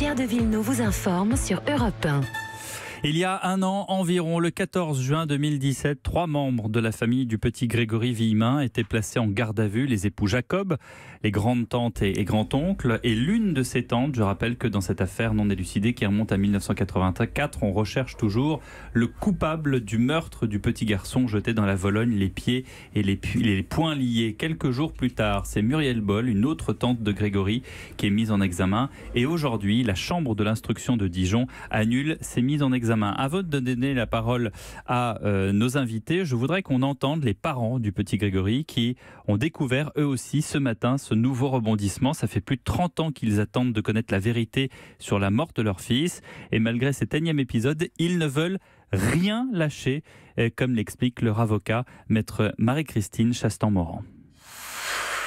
Pierre de Villeneuve vous informe sur Europe 1. Il y a un an environ, le 14 juin 2017, trois membres de la famille du petit Grégory Villemin étaient placés en garde à vue, les époux Jacob, les grandes tantes et, grands oncles Et l'une de ces tantes, je rappelle que dans cette affaire non élucidée qui remonte à 1984, on recherche toujours le coupable du meurtre du petit garçon jeté dans la Vologne, les pieds et les, les poings liés. Quelques jours plus tard, c'est Muriel Boll, une autre tante de Grégory, qui est mise en examen. Et aujourd'hui, la chambre de l'instruction de Dijon annule ses mises en examen examen. Avant de donner la parole à euh, nos invités, je voudrais qu'on entende les parents du petit Grégory qui ont découvert eux aussi ce matin ce nouveau rebondissement. Ça fait plus de 30 ans qu'ils attendent de connaître la vérité sur la mort de leur fils. Et malgré cet énième épisode, ils ne veulent rien lâcher, euh, comme l'explique leur avocat, maître Marie-Christine Chastan-Morand.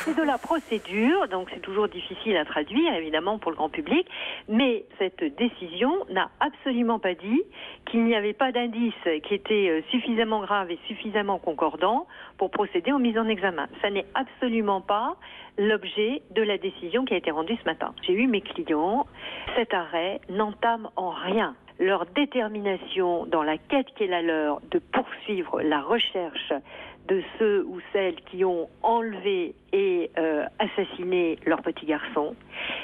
C'est de la procédure, donc c'est toujours difficile à traduire, évidemment, pour le grand public, mais cette décision n'a absolument pas dit qu'il n'y avait pas d'indice qui était euh, suffisamment grave et suffisamment concordant pour procéder aux mises en examen. Ça n'est absolument pas l'objet de la décision qui a été rendue ce matin. J'ai eu mes clients, cet arrêt n'entame en rien leur détermination dans la quête qui est la leur de poursuivre la recherche de ceux ou celles qui ont enlevé et euh, assassiné leur petit garçon.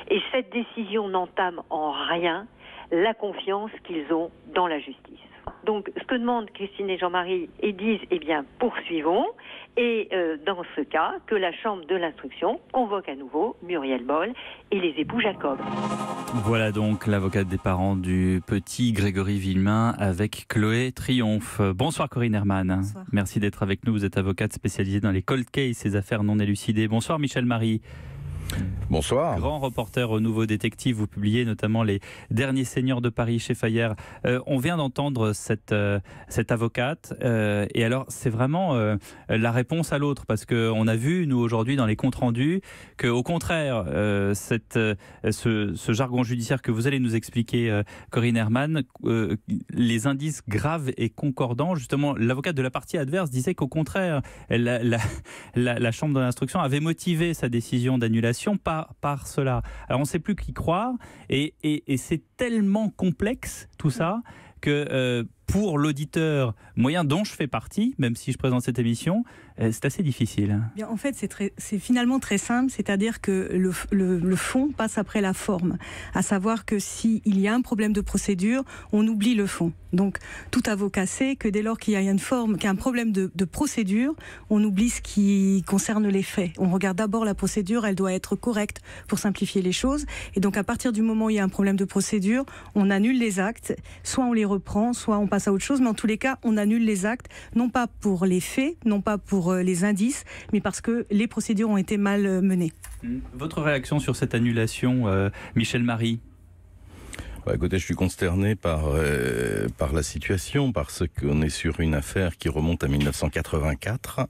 Et cette décision n'entame en rien la confiance qu'ils ont dans la justice. Donc, ce que demandent Christine et Jean-Marie, et disent, eh bien, poursuivons. Et euh, dans ce cas, que la Chambre de l'instruction convoque à nouveau Muriel Boll et les époux Jacob. Voilà donc l'avocate des parents du petit Grégory Villemain avec Chloé Triomphe. Bonsoir Corinne Herman. Merci d'être avec nous. Vous êtes avocate spécialisée dans les cold cases, ces affaires non élucidées. Bonsoir Michel Marie. Bonsoir. Grand reporter au euh, Nouveau Détective, vous publiez notamment Les Derniers Seigneurs de Paris chez Fayard. Euh, on vient d'entendre cette, euh, cette avocate, et alors c'est vraiment la réponse à l'autre, parce qu'on a vu, nous aujourd'hui, dans les comptes rendus, qu'au contraire, cette, ce, jargon judiciaire que vous allez nous expliquer, Corinne Herman, les indices graves et concordants, justement, l'avocate de la partie adverse disait qu'au contraire, la, la, la Chambre de l'instruction avait motivé sa décision d'annulation par, cela. Alors on ne sait plus qui croire et, c'est tellement complexe tout mm. ça que euh, pour l'auditeur moyen dont je fais partie, même si je présente cette émission, euh, c'est assez difficile. Bien, en fait, c'est finalement très simple, c'est-à-dire que le, fond passe après la forme, à savoir que s'il il y a un problème de procédure, on oublie le fond. Donc, tout avocat sait que dès lors qu'il y a une forme, qu'il a un problème de, de, procédure, on oublie ce qui concerne les faits. On regarde d'abord la procédure, elle doit être correcte pour simplifier les choses. Et donc, à partir du moment où il y a un problème de procédure, on annule les actes, soit on les reprend, soit on passe à autre chose, mais en tous les cas, on annule les actes, non pas pour les faits, non pas pour euh, les indices, mais parce que les procédures ont été mal euh, menées. Mmh. Votre réaction sur cette annulation, euh, Michel Marie à bah, écoutez, je suis consterné par, euh, par la situation parce qu'on est sur une affaire qui remonte à 1984.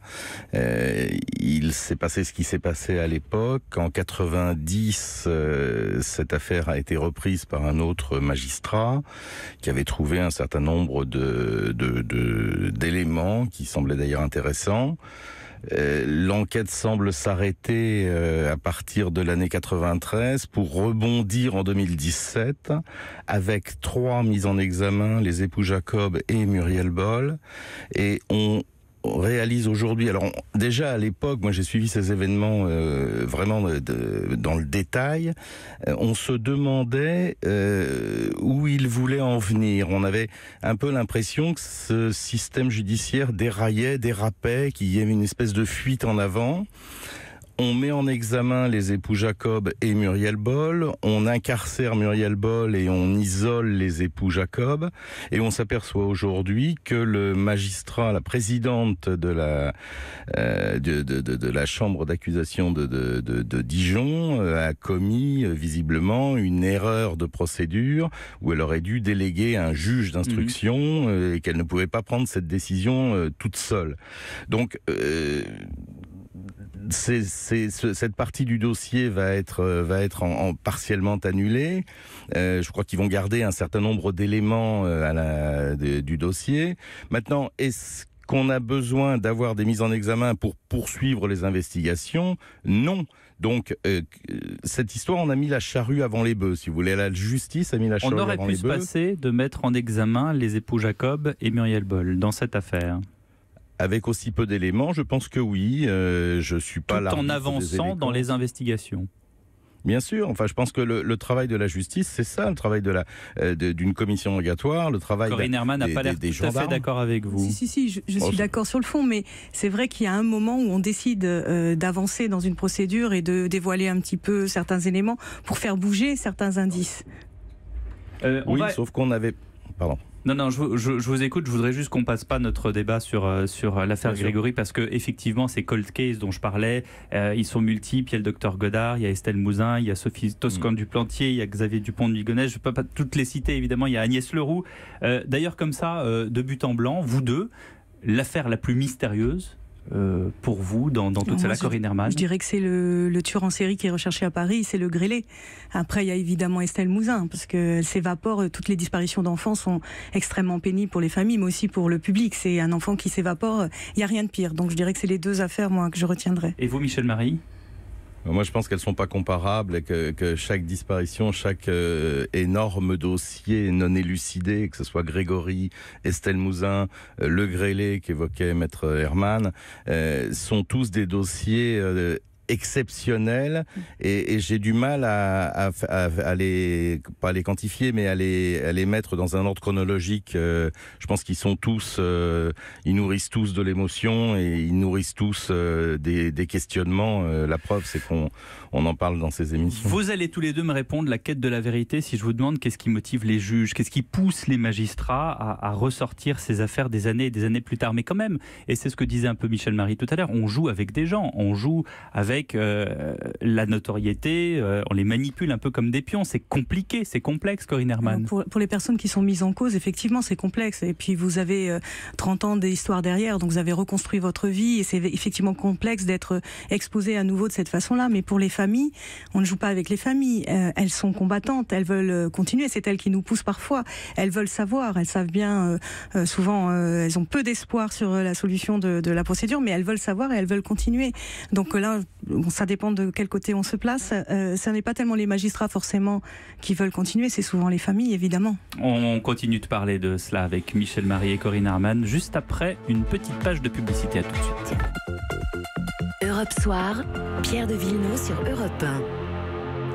Euh, il s'est passé ce qui s'est passé à l'époque. En 90, euh, cette affaire a été reprise par un autre magistrat qui avait trouvé un certain nombre d'éléments de, de, qui semblaient d'ailleurs intéressants. Euh, l'enquête semble s'arrêter euh, à partir de l'année 93 pour rebondir en 2017 avec trois mises en examen, les époux Jacob et Muriel Boll. Et on on réalise aujourd'hui. Alors déjà à l'époque, moi j'ai suivi ces événements euh, vraiment de, dans le détail. Euh, on se demandait euh, où il voulait en venir. On avait un peu l'impression que ce système judiciaire déraillait, dérapait, qu'il y avait une espèce de fuite en avant on met en examen les époux Jacob et Muriel Boll, on incarcère Muriel Boll et on isole les époux Jacob, et on s'aperçoit aujourd'hui que le magistrat, la présidente de la, euh, de, de, de, la chambre d'accusation de, Dijon euh, a commis euh, visiblement une erreur de procédure où elle aurait dû déléguer un juge d'instruction mhm. et qu'elle ne pouvait pas prendre cette décision toute seule. Donc, cette partie du dossier va être, euh, va être partiellement annulée. Euh, je crois qu'ils vont garder un certain nombre d'éléments euh, du dossier. Maintenant, est-ce qu'on a besoin d'avoir des mises en examen pour poursuivre les investigations Non. Donc, cette histoire, on a mis la charrue avant les bœufs, si vous voulez. La justice a mis la charrue avant les bœufs. On aurait pu se passer de mettre en examen les époux Jacob et Muriel Boll dans cette affaire avec aussi peu d'éléments Je pense que oui. je euh, je suis pas là. Tout en avançant dans les investigations. Bien sûr, enfin je pense que le, travail de la justice, c'est ça, le travail de la euh, d'une commission rogatoire, le travail Corinne Herman n'a pas l'air tout à fait d'accord avec vous. Si si si, je, suis d'accord sur le fond, mais c'est vrai qu'il y a un moment où on décide euh, d'avancer dans une procédure et de dévoiler un petit peu certains éléments pour faire bouger certains indices. oui, sauf qu'on avait, pardon. Non, non, je, je, vous écoute. Je voudrais juste qu'on passe pas notre débat sur, euh, sur euh, l'affaire Grégory parce que effectivement, ces cold cases dont je parlais, euh, ils sont multiples. Il y a le docteur Godard, il y a Estelle Mouzin, il y a Sophie Toscan mm. du Plantier, il y a Xavier Dupont de Ligonnès. Je ne peux pas toutes les citer évidemment. Il y a Agnès Leroux. D'ailleurs, comme ça, de but en blanc, vous deux, l'affaire la plus mystérieuse, euh, pour vous dans, toute cela, Corinne Herman Je dirais que c'est le, tueur en série qui est recherché à Paris, c'est le grêlé. Après, il y a évidemment Estelle Mouzin, parce que s'évapore. Euh, toutes les disparitions d'enfants sont extrêmement pénibles pour les familles, mais aussi pour le public. C'est un enfant qui s'évapore, euh, il n'y a rien de pire. Donc je dirais que c'est les deux affaires, moi, que je retiendrai. Et vous, Michel-Marie bah, moi, je pense qu'elles ne sont pas comparables et que, chaque disparition, chaque euh, énorme dossier non élucidé, que ce soit Grégory, Estelle Mouzin, euh, Le Grélé qu'évoquait Maître Herman, euh, sont tous des dossiers exceptionnelles et, j'ai du mal à, à, les pas les quantifier mais à les, mettre dans un ordre chronologique. Euh, je pense qu'ils sont tous, euh, ils nourrissent tous de l'émotion et ils nourrissent tous euh, des, questionnements. la preuve c'est qu'on on en parle dans ces émissions. Vous allez tous les deux me répondre la quête de la vérité si je vous demande qu'est-ce qui motive les juges, qu'est-ce qui pousse les magistrats à, à ressortir ces affaires des années et des années plus tard. Mais quand même, et c'est ce que disait un peu Michel Marie tout à l'heure, on joue avec des gens, on joue avec que euh, la notoriété, euh, on les manipule un peu comme des pions. C'est compliqué, c'est complexe, Corinne Herman. Pour, les personnes qui sont mises en cause, effectivement, c'est complexe. Et puis vous avez 30 euh, ans d'histoire derrière, donc vous avez reconstruit votre vie. Et c'est effectivement complexe d'être exposé à nouveau de cette façon-là. Mais pour les familles, on ne joue pas avec les familles. elles sont combattantes, elles veulent continuer. C'est elles qui nous poussent parfois. Elles veulent savoir, elles savent bien, souvent, elles ont peu d'espoir sur la solution de, de la procédure, mais elles veulent savoir et elles veulent continuer. Donc là, ça dépend de quel côté on se place. Ce euh, n'est pas tellement les magistrats forcément qui veulent continuer, c'est souvent les familles évidemment. On continue de parler de cela avec Michel Marie et Corinne Arman juste après une petite page de publicité. À tout de suite. Europe Soir, Pierre de Villeneuve sur Europe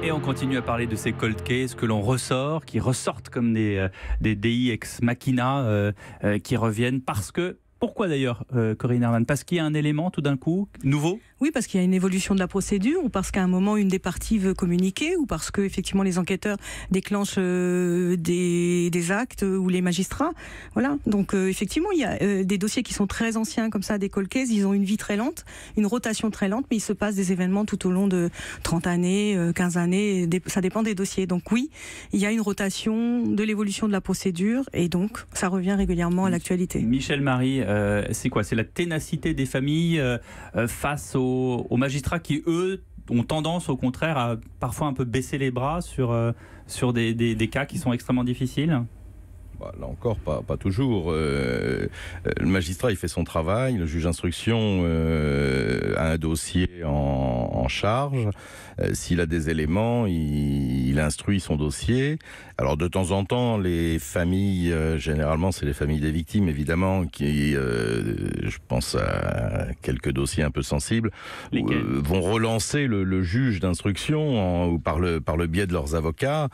1. Et on continue à parler de ces cold cases que l'on ressort, qui ressortent comme des, euh, DI ex machina euh, qui reviennent parce que. Pourquoi d'ailleurs, Corinne Arman Parce qu'il y a un élément tout d'un coup nouveau oui, parce qu'il y a une évolution de la procédure, ou parce qu'à un moment une des parties veut communiquer, ou parce que effectivement les enquêteurs déclenchent euh, des, actes ou les magistrats. Voilà. Donc euh, effectivement, il y a euh, des dossiers qui sont très anciens comme ça, des colcaises. ils ont une vie très lente, une rotation très lente, mais il se passe des événements tout au long de 30 années, 15 années, ça dépend des dossiers. Donc oui, il y a une rotation de l'évolution de la procédure, et donc ça revient régulièrement à l'actualité. Michel Marie, c'est quoi C'est la ténacité des familles face aux aux, magistrats qui, eux, ont tendance au contraire à parfois un peu baisser les bras sur, euh, des cas qui sont extrêmement difficiles Là encore, pas, toujours. Euh, euh, le magistrat, il fait son travail. Le juge d'instruction euh, a un dossier en, charge. S'il a des éléments, il, instruit son dossier. Alors, de temps en temps, les familles, généralement, c'est les familles des victimes, évidemment, qui, je pense à quelques dossiers un peu sensibles, vont relancer le, juge d'instruction par le, par le biais de leurs avocats.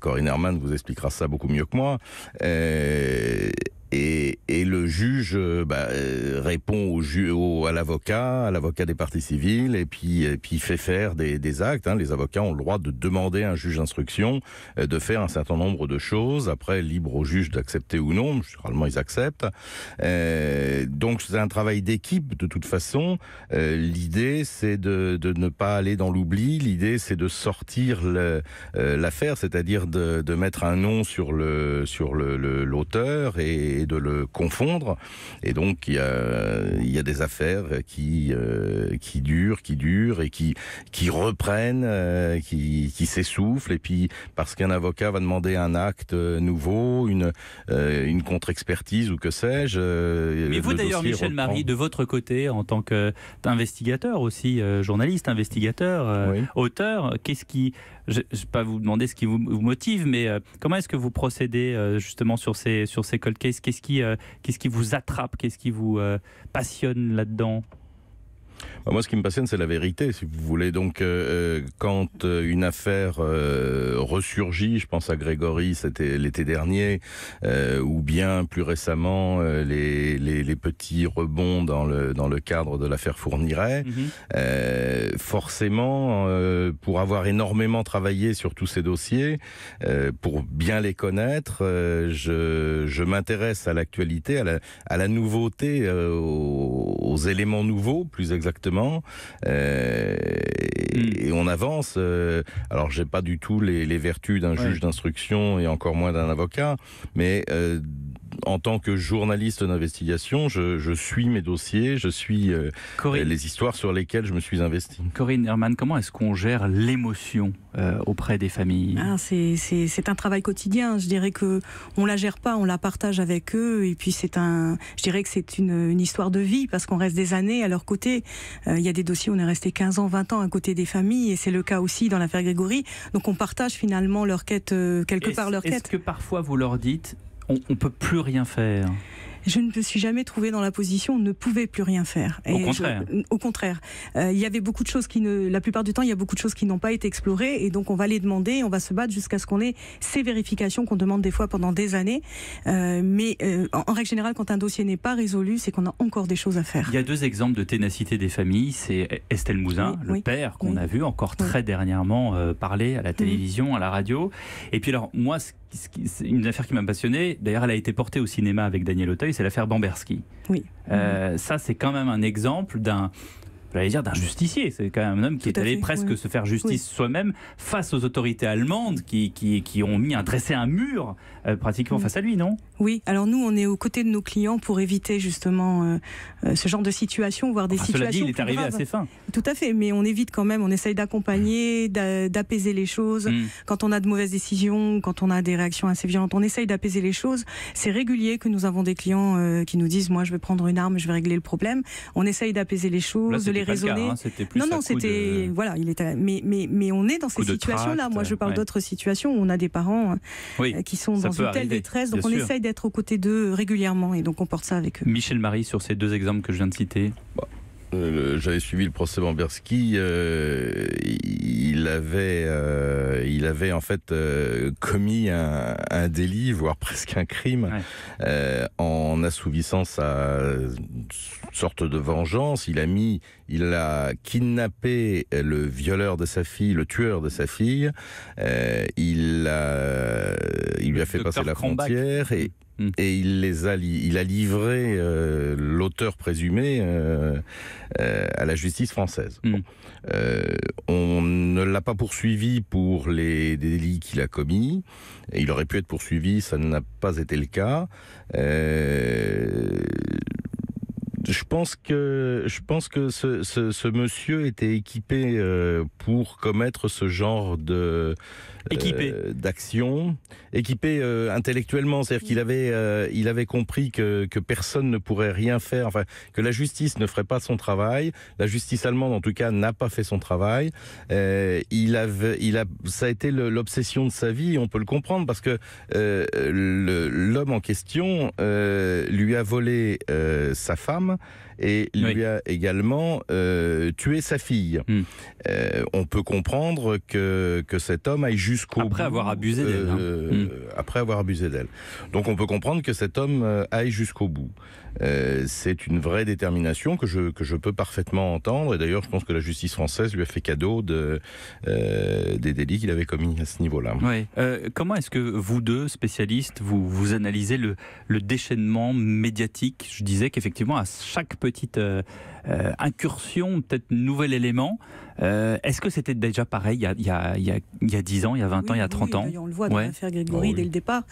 Corinne Herman vous expliquera ça beaucoup mieux que moi. 呃。Et, et, le juge euh, bah, euh, répond au, ju au à l'avocat, à l'avocat des parties civiles, et puis, et euh, puis fait faire des, des actes. Hein. Les avocats ont le droit de demander à un juge d'instruction de faire un certain nombre de choses. Après, libre au juge d'accepter ou non. Généralement, ils acceptent. Euh, donc, c'est un travail d'équipe, de toute façon. L'idée, c'est de, de, ne pas aller dans l'oubli. L'idée, c'est de sortir l'affaire, c'est-à-dire de, de, mettre un nom sur l'auteur le, sur le, le, et de le confondre. Et donc il y a, il y a des affaires qui euh, qui durent, qui durent et qui qui reprennent, euh, qui, qui s'essoufflent. Et puis parce qu'un avocat va demander un acte euh, nouveau, une une contre-expertise ou que sais-je. Mais vous d'ailleurs, Michel Marie, de votre côté, en tant qu'investigateur aussi, journaliste, investigateur, auteur, qu'est-ce qui je ne vais pas vous demander ce qui vous, vous motive, mais comment est-ce que vous procédez justement sur ces, sur ces cold cases euh, qu'est-ce qui, vous attrape Qu'est-ce qui vous euh, passionne là-dedans bah, moi, ce qui me passionne, c'est la vérité, si vous voulez. Donc, euh, euh, quand euh, une affaire euh, ressurgit, je pense à Grégory, c'était l'été dernier, ou bien plus récemment, les, les, les, petits rebonds dans le, dans le cadre de l'affaire Fourniret, mhm. forcément, pour avoir énormément travaillé sur tous ces dossiers, pour bien les connaître, je, je m'intéresse à l'actualité, à la, à la nouveauté, aux, aux éléments nouveaux, plus exactement exactement. Euh, hmm. Et on avance. Euh, alors, j'ai pas du tout les, vertus d'un juge d'instruction et encore moins d'un avocat, mais euh, en tant que journaliste d'investigation, je, suis mes dossiers, je suis euh, les histoires sur lesquelles je me suis investi. Corinne Herman, comment est-ce qu'on gère l'émotion euh, auprès des familles ah, C'est un travail quotidien. Je dirais que on la gère pas, on la partage avec eux. Et puis c'est un, je dirais que c'est une, histoire de vie parce qu'on reste des années à leur côté. Euh, il y a des dossiers où on est resté 15 ans, 20 ans à côté des familles et c'est le cas aussi dans l'affaire Grégory. Donc on partage finalement leur quête quelque part leur quête. Est-ce que parfois vous leur dites on ne peut plus rien faire je ne me suis jamais trouvé dans la position où on ne pouvait plus rien faire. Et au contraire. au contraire. Euh, il y avait beaucoup de choses qui ne, la plupart du temps, il y a beaucoup de choses qui n'ont pas été explorées et donc on va les demander, on va se battre jusqu'à ce qu'on ait ces vérifications qu'on demande des fois pendant des années. Euh, mais euh, en, règle générale, quand un dossier n'est pas résolu, c'est qu'on a encore des choses à faire. Il y a deux exemples de ténacité des familles. C'est Estelle Mouzin, le père qu'on a vu encore très dernièrement parler à la mhm. télévision, à la radio. Et puis alors, moi, c'est une affaire qui m'a passionné. D'ailleurs, elle a été portée au cinéma avec Daniel Auteuil c'est l'affaire Bamberski. Oui. Euh, ça, c'est quand même un exemple d'un dire, d'un justicier. C'est quand même un homme qui est allé presque se faire justice soi-même face aux autorités allemandes qui, qui, ont mis un, dressé un mur euh, pratiquement face à lui, non Oui, alors nous, on est aux côtés de nos clients pour éviter justement euh, euh, ce genre de situation, voire des situations. Cela dit, il est arrivé à ses fins. Tout à fait, mais on évite quand même, on essaye d'accompagner, hmm. d'apaiser les choses. Hmm. Quand on a de mauvaises décisions, quand on a des réactions assez violentes, on essaye d'apaiser les choses. C'est régulier que nous avons des clients qui nous disent Moi, je vais prendre une arme, je vais régler le problème. On essaye d'apaiser les choses, de les raisonné. Hein, non, non, c'était voilà, il était. Mais mais mais on est dans ces situations-là. Moi, je parle d'autres situations où on a des parents euh, euh, qui sont dans une telle détresse, donc on essaye d'être aux côtés d'eux régulièrement et donc on porte ça avec eux. Michel Marie sur ces deux exemples que je viens de citer. Euh, j'avais suivi le procès Bamberski. il il avait, euh, il avait en fait euh, commis un, délit, voire presque un crime, euh, en assouvissant sa sorte de vengeance. Il a mis, il a kidnappé le violeur de sa fille, le tueur de sa fille. il il lui a fait passer la frontière et Mm. et il les a, il a livré euh, l'auteur présumé euh, euh, à la justice française. Mm. on ne l'a pas poursuivi pour les délits qu'il a commis. Et il aurait pu être poursuivi, ça n'a pas été le cas. Je pense que je pense que ce monsieur était équipé pour commettre ce genre de équipé euh, d'action, équipé euh, intellectuellement, c'est-à-dire qu'il mm. avait, euh, il avait compris que, que, personne ne pourrait rien faire, enfin que la justice ne ferait pas son travail, la justice allemande en tout cas n'a pas fait son travail. il avait, il a, ça a été l'obsession de sa vie, on peut le comprendre parce que l'homme en question lui a volé sa femme et lui a également euh, tué sa fille. Hmm. Euh, on peut comprendre que, que cet homme aille jusqu'au après avoir abusé d'elle. Hein. Euh, hmm. Après avoir abusé d'elle. Donc on peut comprendre que cet homme aille jusqu'au bout. c'est une vraie détermination que je, que je peux parfaitement entendre. Et d'ailleurs, je pense que la justice française lui a fait cadeau de, des délits qu'il avait commis à ce niveau-là. Oui. comment est-ce que vous deux, spécialistes, vous, vous analysez le, le déchaînement médiatique Je disais qu'effectivement, à chaque petit petite euh, euh, incursion, peut-être nouvel élément. Euh, est-ce que c'était déjà pareil il y, a, 10 ans, il y a 20 ans, il y a 30 ans On le voit dans l'affaire Grégory oh, dès le départ.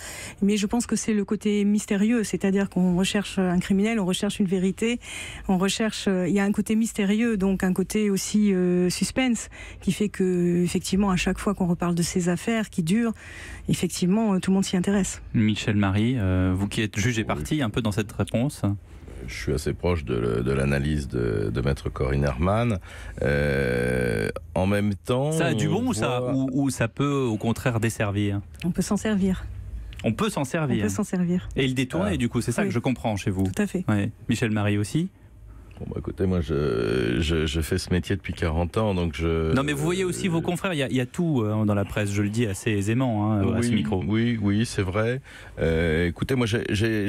Mais je pense que c'est le côté mystérieux, c'est-à-dire qu'on recherche un criminel, on recherche une vérité, on recherche. Il y a un côté mystérieux, donc un côté aussi suspense, qui fait que effectivement à chaque fois qu'on reparle de ces affaires qui durent, effectivement tout le monde s'y intéresse. Michel Marie, vous qui êtes juge et parti un peu dans cette réponse je suis assez proche de, l'analyse de, maître Corinne Herman. Euh, en même temps. Ça a du bon ou, ça, ou, ça peut au contraire desservir On peut s'en servir. On peut s'en servir. On peut s'en servir. Et le détourner, ah. du coup, c'est ça que je comprends chez vous. Tout à fait. Michel Marie aussi Bon, bah, écoutez, moi, je, fais ce métier depuis 40 ans, donc je. Non, mais vous voyez aussi vos confrères, il y a, tout euh, dans la presse, je le dis assez aisément oui, hein, à ce micro. Oui, oui, c'est vrai. Euh, écoutez, moi, j'ai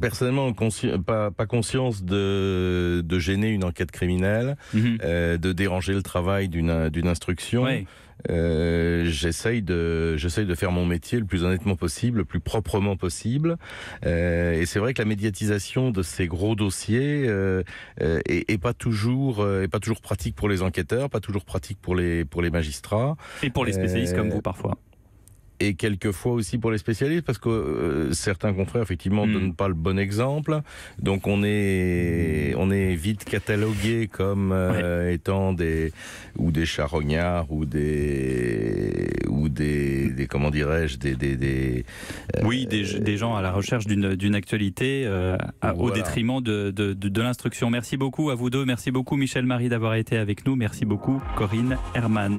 personnellement euh, pas, pas, conscience de, gêner une enquête criminelle, mhm. euh, de déranger le travail d'une instruction. Euh, j'essaye de j'essaye de faire mon métier le plus honnêtement possible, le plus proprement possible. et c'est vrai que la médiatisation de ces gros dossiers euh, est, pas toujours est pas toujours pratique pour les enquêteurs, pas toujours pratique pour les pour les magistrats et pour les spécialistes comme vous parfois et quelquefois aussi pour les spécialistes, parce que euh, certains confrères, effectivement, ne hmm. donnent pas le bon exemple. Donc on est, on est vite catalogué comme euh, étant des, ou des charognards, ou des, ou des, comment dirais-je, des, des, des euh, oui, des, gens à la recherche d'une actualité au détriment de, de, de, de l'instruction. Merci beaucoup à vous deux, merci beaucoup Michel-Marie d'avoir été avec nous, merci beaucoup Corinne Herman.